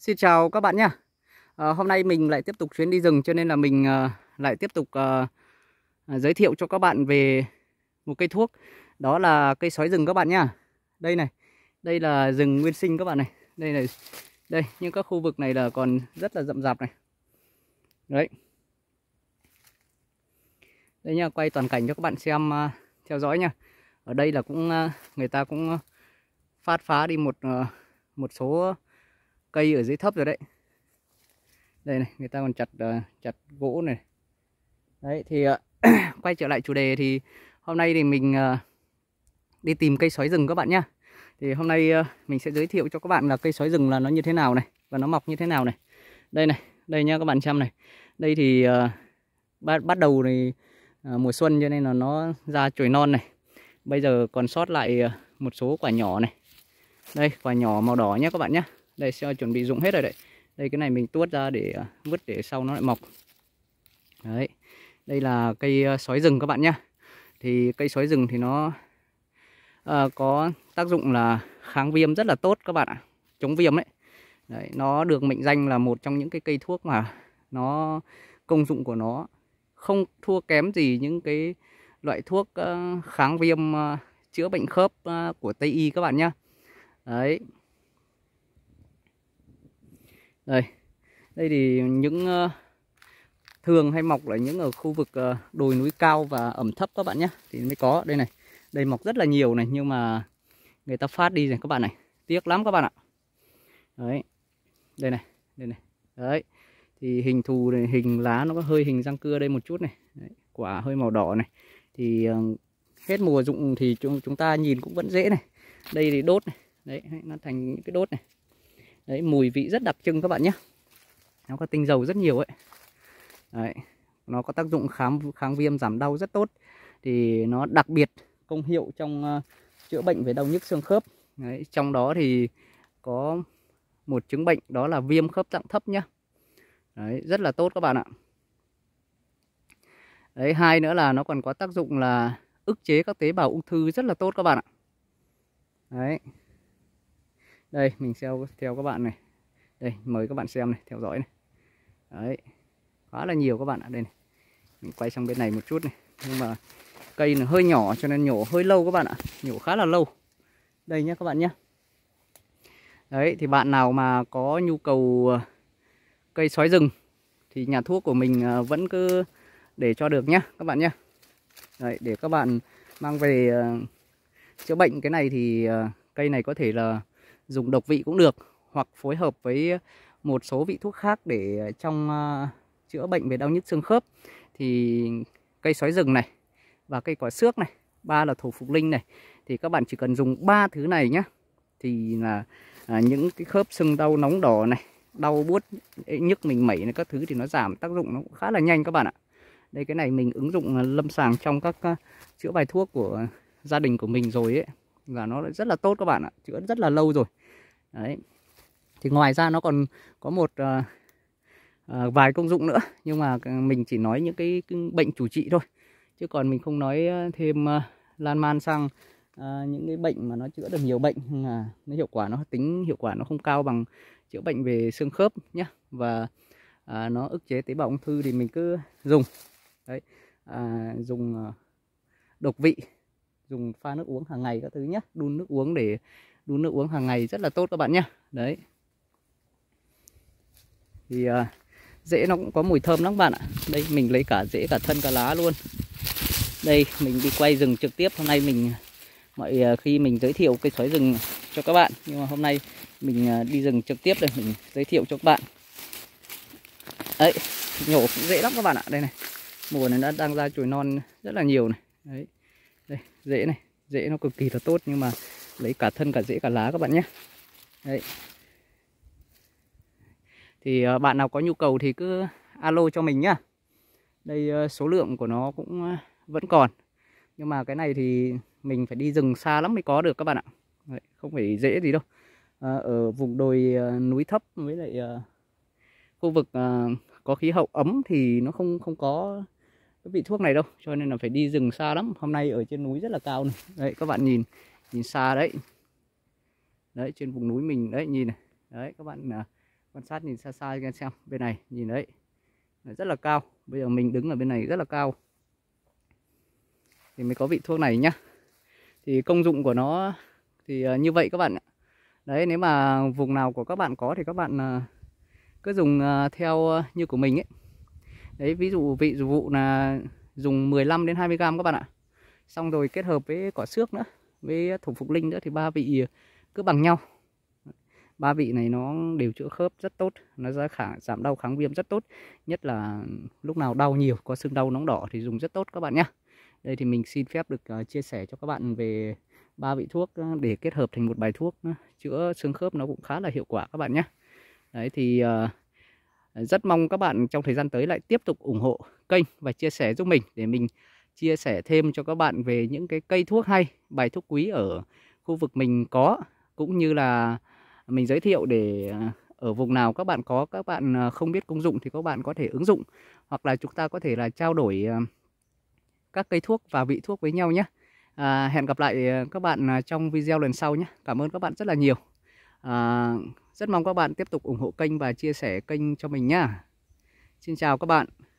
Xin chào các bạn nha à, ờ, Hôm nay mình lại tiếp tục chuyến đi rừng cho nên là mình à, lại tiếp tục à, giới thiệu cho các bạn về một cây thuốc Đó là cây sói rừng các bạn nha Đây này, đây là rừng nguyên sinh các bạn này Đây này, đây, nhưng các khu vực này là còn rất là rậm rạp này Đấy Đây nha, quay toàn cảnh cho các bạn xem à, theo dõi nha Ở đây là cũng à, người ta cũng phát phá đi một à, một số cây ở dưới thấp rồi đấy đây này người ta còn chặt uh, chặt gỗ này đấy thì uh, quay trở lại chủ đề thì hôm nay thì mình uh, đi tìm cây sói rừng các bạn nhá thì hôm nay uh, mình sẽ giới thiệu cho các bạn là cây sói rừng là nó như thế nào này và nó mọc như thế nào này đây này đây nhá các bạn xem này đây thì uh, bắt bắt đầu thì uh, mùa xuân cho nên là nó ra chồi non này bây giờ còn sót lại uh, một số quả nhỏ này đây quả nhỏ màu đỏ nhé các bạn nhé đây sẽ chuẩn bị dụng hết rồi đấy đây cái này mình tuốt ra để à, vứt để sau nó lại mọc đấy đây là cây à, sói rừng các bạn nhé thì cây sói rừng thì nó à, có tác dụng là kháng viêm rất là tốt các bạn ạ chống viêm đấy đấy nó được mệnh danh là một trong những cái cây thuốc mà nó công dụng của nó không thua kém gì những cái loại thuốc à, kháng viêm chữa bệnh khớp của Tây y các bạn nhé. Đấy, đây đây thì những ờ, thường hay mọc là những ở khu vực ờ, đồi núi cao và ẩm thấp các bạn nhé thì mới có đây này đây mọc rất là nhiều này nhưng mà người ta phát đi rồi các bạn này tiếc lắm các bạn ạ đấy đây này đây này đấy thì hình thù này hình lá nó có hơi hình răng cưa đây một chút này đấy. quả hơi màu đỏ này thì ờ, hết mùa dụng thì chúng chúng ta nhìn cũng vẫn dễ này đây thì đốt này đấy nó thành những cái đốt này đấy mùi vị rất đặc trưng các bạn nhé nó có tinh dầu rất nhiều ấy đấy nó có tác dụng kháng kháng viêm giảm đau rất tốt thì nó đặc biệt công hiệu trong uh, chữa bệnh về đau nhức xương khớp đấy, trong đó thì có một chứng bệnh đó là viêm khớp dạng thấp nhá đấy, rất là tốt các bạn ạ đấy hai nữa là nó còn có tác dụng là ức chế các tế bào ung thư rất là tốt các bạn ạ đấy đây mình theo theo các bạn này đây mời các bạn xem này theo dõi này đấy quá là nhiều các bạn ạ đây này mình quay sang bên này một chút này nhưng mà cây nó hơi nhỏ cho nên nhổ hơi lâu các bạn ạ nhổ khá là lâu đây nhé các bạn nhé đấy thì bạn nào mà có nhu cầu ờ, cây sói rừng thì nhà thuốc của mình ờ, vẫn cứ để cho được nhé các bạn nhé đấy, để các bạn mang về ờ, chữa bệnh cái này thì cây này có thể là dùng độc vị cũng được hoặc phối hợp với một số vị thuốc khác để trong ờ, chữa bệnh về đau nhức xương khớp thì cây sói rừng này và cây quả xước này ba là thổ phục linh này thì các bạn chỉ cần dùng ba thứ này nhé thì là à, những cái khớp sưng đau nóng đỏ này đau buốt nhức mình mẩy này các thứ thì nó giảm tác dụng nó cũng khá là nhanh các bạn ạ đây cái này mình ứng dụng à, lâm sàng trong các uh, chữa bài thuốc của gia đình của mình rồi ấy và nó rất là tốt các bạn ạ chữa rất là lâu rồi đấy thì ngoài ra nó còn có một uh, uh, vài công dụng nữa nhưng mà ờ, mình chỉ nói những cái, cái bệnh chủ trị thôi chứ còn mình không nói thêm uh, lan man sang uh, những cái bệnh mà nó chữa được nhiều bệnh nhưng mà nó hiệu quả nó tính hiệu quả nó không cao bằng chữa bệnh về xương khớp nhé và à, nó ức chế tế bào ung thư thì mình cứ dùng đấy à, dùng độc vị dùng pha nước uống hàng ngày các thứ nhé đun nước uống để đun nước uống hàng ngày rất là tốt các bạn nhé đấy thì à, rễ nó cũng có mùi thơm lắm bạn ạ đây mình lấy cả rễ cả thân cả lá luôn đây mình đi quay rừng trực tiếp hôm nay mình mọi à, khi mình giới thiệu cây xoáy rừng cho các bạn nhưng mà hôm nay mình à, đi rừng trực tiếp để mình giới thiệu cho các bạn đấy nhổ cũng dễ lắm các bạn ạ đây này mùa này nó đang ra chồi non rất là nhiều này đấy đây rễ này rễ nó cực kỳ là tốt nhưng mà lấy cả thân cả rễ cả lá các bạn nhé đấy thì ờ, bạn nào có nhu cầu thì cứ alo cho mình nhá đây ờ, số lượng của nó cũng ờ, vẫn còn nhưng mà cái này thì mình phải đi rừng xa lắm mới có được các bạn ạ đấy, không phải dễ gì đâu à, ở vùng đồi núi thấp với lại khu vực có khí hậu ấm thì nó không không có cái vị thuốc này đâu cho nên là phải đi rừng xa lắm hôm nay ở trên núi rất là cao này đấy các bạn nhìn nhìn xa đấy đấy trên vùng núi mình đấy nhìn này đấy các bạn uh, quan sát nhìn xa xa cho xem bên này nhìn đấy rất là cao bây giờ mình đứng ở bên này rất là cao thì mới có vị thuốc này nhá thì công dụng của nó thì uh, như vậy các bạn ạ đấy nếu mà vùng nào của các bạn có thì các bạn uh, cứ dùng uh, theo như của mình ấy đấy ví dụ vị dụ vụ là dùng 15 đến 20 gram các bạn ạ xong rồi kết hợp với cỏ xước nữa với thủng phục linh nữa thì ba vị ờ, cứ bằng nhau ba vị này nó đều chữa khớp rất tốt nó ra khả giảm đau kháng viêm rất tốt nhất là lúc nào đau nhiều có sưng đau nóng đỏ thì dùng rất tốt các bạn nhé đây thì mình xin phép được ờ, chia sẻ cho các bạn về ba vị thuốc ờ, để kết hợp thành một bài thuốc chữa xương khớp nó cũng khá là hiệu quả các bạn nhé đấy thì rất mong các bạn trong thời gian tới lại tiếp tục ủng hộ kênh và chia sẻ giúp mình để mình chia sẻ thêm cho các bạn về những cái cây thuốc hay, bài thuốc quý ở khu vực mình có cũng như là mình giới thiệu để à, ở vùng nào các bạn có các bạn à, không biết công dụng thì các bạn có thể ứng dụng hoặc là chúng ta có thể là trao đổi à, các cây thuốc và vị thuốc với nhau nhé. À, hẹn gặp lại các bạn trong video lần sau nhé. Cảm ơn các bạn rất là nhiều. À, rất mong các bạn tiếp tục ủng hộ kênh và chia sẻ kênh cho mình nhé Xin chào các bạn.